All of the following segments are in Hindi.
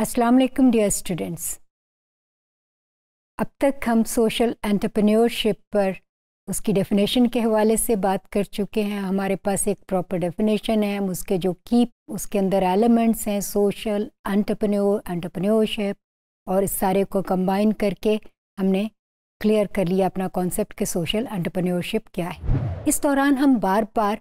अस्सलाम वालेकुम डियर स्टूडेंट्स अब तक हम सोशल एंटरप्रेन्योरशिप पर उसकी डेफिनेशन के हवाले से बात कर चुके हैं हमारे पास एक प्रॉपर डेफिनेशन है हम उसके जो की उसके अंदर एलिमेंट्स हैं सोशल एंटरप्रेन्योर एंटरप्रेन्योरशिप और इस सारे को कंबाइन करके हमने क्लियर कर लिया अपना कॉन्सेप्ट के सोशल एंटरप्रेन्योरशिप क्या है इस दौरान हम बार बार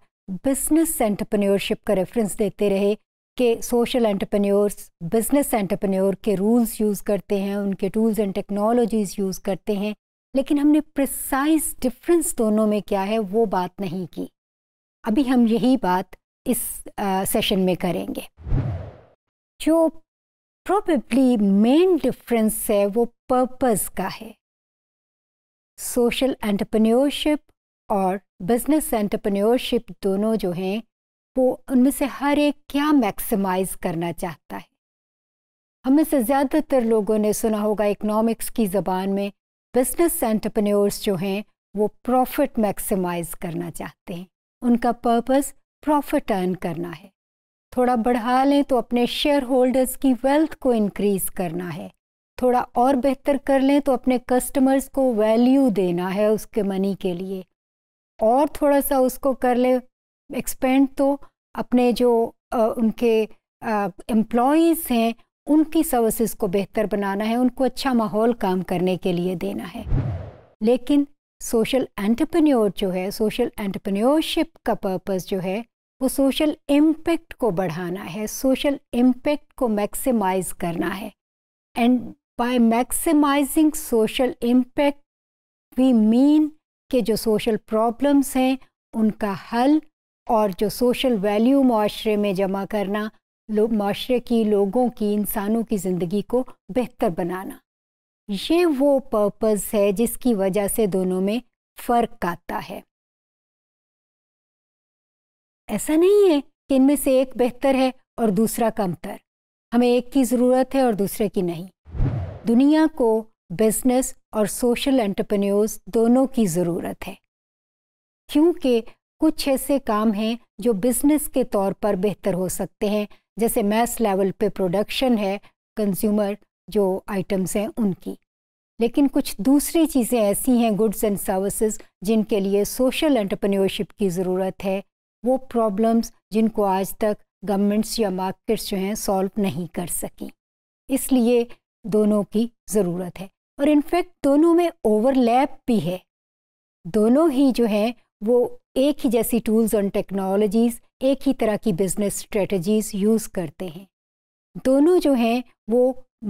बिजनेस एंटरप्रेन्योरशिप का रेफरेंस देते रहे के सोशल एंटरप्रेन्योर्स बिजनेस एंटरप्रेन्योर के रूल्स यूज़ करते हैं उनके टूल्स एंड टेक्नोलॉजीज़ यूज़ करते हैं लेकिन हमने प्रिसाइज डिफरेंस दोनों में क्या है वो बात नहीं की अभी हम यही बात इस आ, सेशन में करेंगे जो प्रॉबली मेन डिफरेंस है वो पर्पस का है सोशल एंटरप्रेन्योरशिप और बिजनेस एंटरप्रेन्योरशिप दोनों जो हैं वो उनमें से हर एक क्या मैक्सिमाइज करना चाहता है हमें से ज़्यादातर लोगों ने सुना होगा इकनॉमिक्स की ज़बान में बिजनेस एंटरप्रेन्योर्स जो हैं वो प्रॉफिट मैक्सिमाइज करना चाहते हैं उनका पर्पस प्रॉफिट अर्न करना है थोड़ा बढ़ा लें तो अपने शेयर होल्डर्स की वेल्थ को इनक्रीज़ करना है थोड़ा और बेहतर कर लें तो अपने कस्टमर्स को वैल्यू देना है उसके मनी के लिए और थोड़ा सा उसको कर लें एक्सपेंड तो अपने जो उनके एम्प्लॉयज़ हैं उनकी सर्विसेज को बेहतर बनाना है उनको अच्छा माहौल काम करने के लिए देना है लेकिन सोशल एंटरप्रेन्योर जो है सोशल एंटरप्रेन्योरशिप का पर्पस जो है वो सोशल इम्पेक्ट को बढ़ाना है सोशल इम्पेक्ट को मैक्सिमाइज करना है and by maximizing social impact we mean के जो सोशल प्रॉब्लम्स हैं उनका हल और जो सोशल वैल्यू माशरे में जमा करना माशरे की लोगों की इंसानों की ज़िंदगी को बेहतर बनाना ये वो पर्पस है जिसकी वजह से दोनों में फ़र्क आता है ऐसा नहीं है कि इनमें से एक बेहतर है और दूसरा कमतर हमें एक की ज़रूरत है और दूसरे की नहीं दुनिया को बिजनेस और सोशल एंटरप्रेन्योर्स दोनों की ज़रूरत है क्योंकि कुछ ऐसे काम हैं जो बिजनेस के तौर पर बेहतर हो सकते हैं जैसे मैस लेवल पे प्रोडक्शन है कंज्यूमर जो आइटम्स हैं उनकी लेकिन कुछ दूसरी चीज़ें ऐसी हैं गुड्स एंड सर्विसेज जिनके लिए सोशल एंटरप्रेन्योरशिप की ज़रूरत है वो प्रॉब्लम्स जिनको आज तक गवर्नमेंट्स या मार्केट्स जो हैं सॉल्व नहीं कर सकी इसलिए दोनों की ज़रूरत है और इनफैक्ट दोनों में ओवरलैप भी है दोनों ही जो हैं वो एक ही जैसी टूल्स एंड टेक्नोलॉजीज़ एक ही तरह की बिजनेस स्ट्रेटजीज़ यूज़ करते हैं दोनों जो हैं वो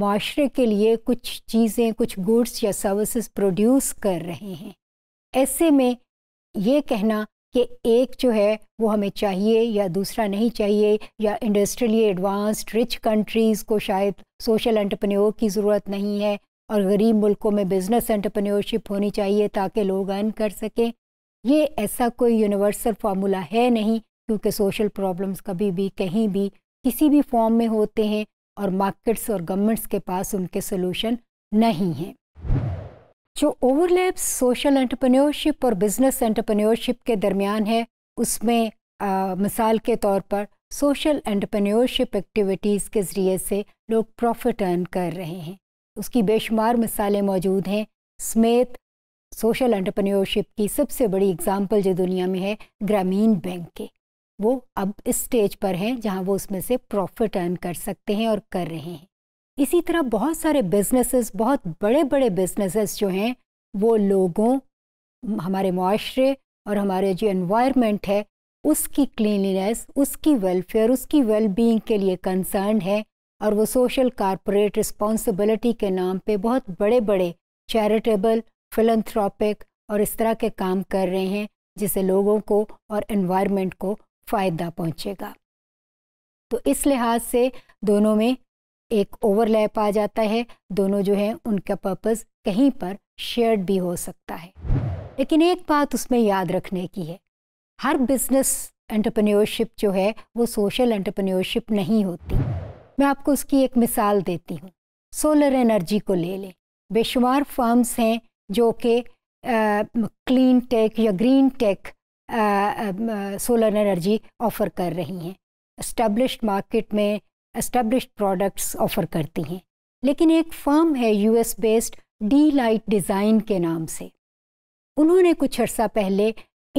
माशरे के लिए कुछ चीज़ें कुछ गुड्स या सर्विसेज प्रोड्यूस कर रहे हैं ऐसे में ये कहना कि एक जो है वो हमें चाहिए या दूसरा नहीं चाहिए या इंडस्ट्रियली एडवांस्ड रिच कंट्रीज़ को शायद सोशल एंटरप्रेन्योर की ज़रूरत नहीं है और गरीब मुल्कों में बिज़नेस एंटरप्रेन्योरशिप होनी चाहिए ताकि लोग अर्न कर सकें ये ऐसा कोई यूनिवर्सल फार्मूला है नहीं क्योंकि सोशल प्रॉब्लम्स कभी भी कहीं भी किसी भी फॉर्म में होते हैं और मार्केट्स और गवर्नमेंट्स के पास उनके सोल्यूशन नहीं हैं जो ओवरलैप्स सोशल एंटरप्रेन्योरशिप और बिजनेस एंटरप्रेन्योरशिप के दरमियान है उसमें आ, मिसाल के तौर पर सोशल एंटरप्रेन्योरशिप एक्टिविटीज़ के ज़रिए से लोग प्रॉफिट अर्न कर रहे हैं उसकी बेशुमार मिसालें मौजूद हैं स्मेथ सोशल एंटरप्रेन्योरशिप की सबसे बड़ी एग्जाम्पल जो दुनिया में है ग्रामीण बैंक के वो अब इस स्टेज पर हैं जहां वो उसमें से प्रॉफिट अर्न कर सकते हैं और कर रहे हैं इसी तरह बहुत सारे बिजनेसेस बहुत बड़े बड़े बिजनेसेस जो हैं वो लोगों हमारे माशरे और हमारे जो एनवायरनमेंट है उसकी क्लीनलीनेस उसकी वेलफेयर उसकी वेलबींग के लिए कंसर्न है और वो सोशल कारपोरेट रिस्पॉन्सिबिलिटी के नाम पे बहुत बड़े बड़े चैरिटेबल फिलंथ्रॉपिक और इस तरह के काम कर रहे हैं जिससे लोगों को और इन्वायरमेंट को फ़ायदा पहुंचेगा तो इस लिहाज से दोनों में एक ओवरलैप आ जाता है दोनों जो है उनका पर्पस कहीं पर शेयर्ड भी हो सकता है लेकिन एक बात उसमें याद रखने की है हर बिजनेस एंटरप्रेन्योरशिप जो है वो सोशल एंटरप्रेन्योरशिप नहीं होती मैं आपको उसकी एक मिसाल देती हूँ सोलर एनर्जी को ले लें बेशुमार फर्म्स हैं जो कि क्लीन टेक या green tech solar energy offer कर रही हैं इस्टबलिश मार्केट में इस्टबलिश प्रोडक्ट्स ऑफ़र करती हैं लेकिन एक फर्म है US based D light design के नाम से उन्होंने कुछ अर्सा पहले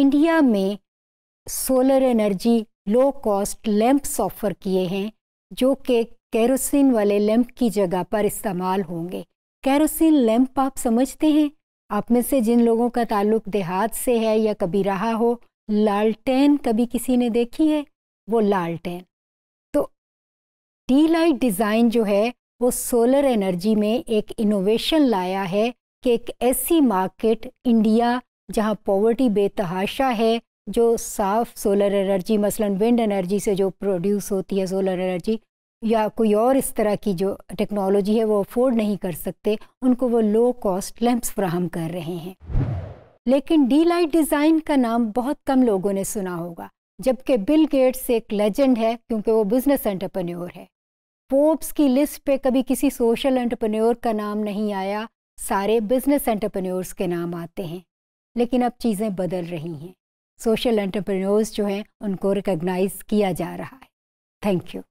इंडिया में solar energy low cost lamps offer किए हैं जो कि कैरोसिन वाले लैंप की जगह पर इस्तेमाल होंगे कैरोसिन लैंप आप समझते हैं आप में से जिन लोगों का ताल्लुक देहात से है या कभी रहा हो लालटेन कभी किसी ने देखी है वो लालटेन तो टी लाइट डिज़ाइन जो है वो सोलर एनर्जी में एक इनोवेशन लाया है कि एक ऐसी मार्केट इंडिया जहाँ पॉवर्टी बेतहाशा है जो साफ़ सोलर एनर्जी मसलन विंड एनर्जी से जो प्रोड्यूस होती है सोलर एनर्जी या कोई और इस तरह की जो टेक्नोलॉजी है वो अफोर्ड नहीं कर सकते उनको वो लो कॉस्ट लैंप्स फ्राहम कर रहे हैं लेकिन डी लाइट डिज़ाइन का नाम बहुत कम लोगों ने सुना होगा जबकि बिल गेट्स एक लेजेंड है क्योंकि वो बिजनेस एंटरप्रेन्योर है पोप्स की लिस्ट पे कभी किसी सोशल एंटरप्रेन्योर का नाम नहीं आया सारे बिजनेस एंटरप्रेन्योर्स के नाम आते हैं लेकिन अब चीज़ें बदल रही हैं सोशल एंटरप्रेन्योर्स जो हैं उनको रिकग्नाइज किया जा रहा है थैंक यू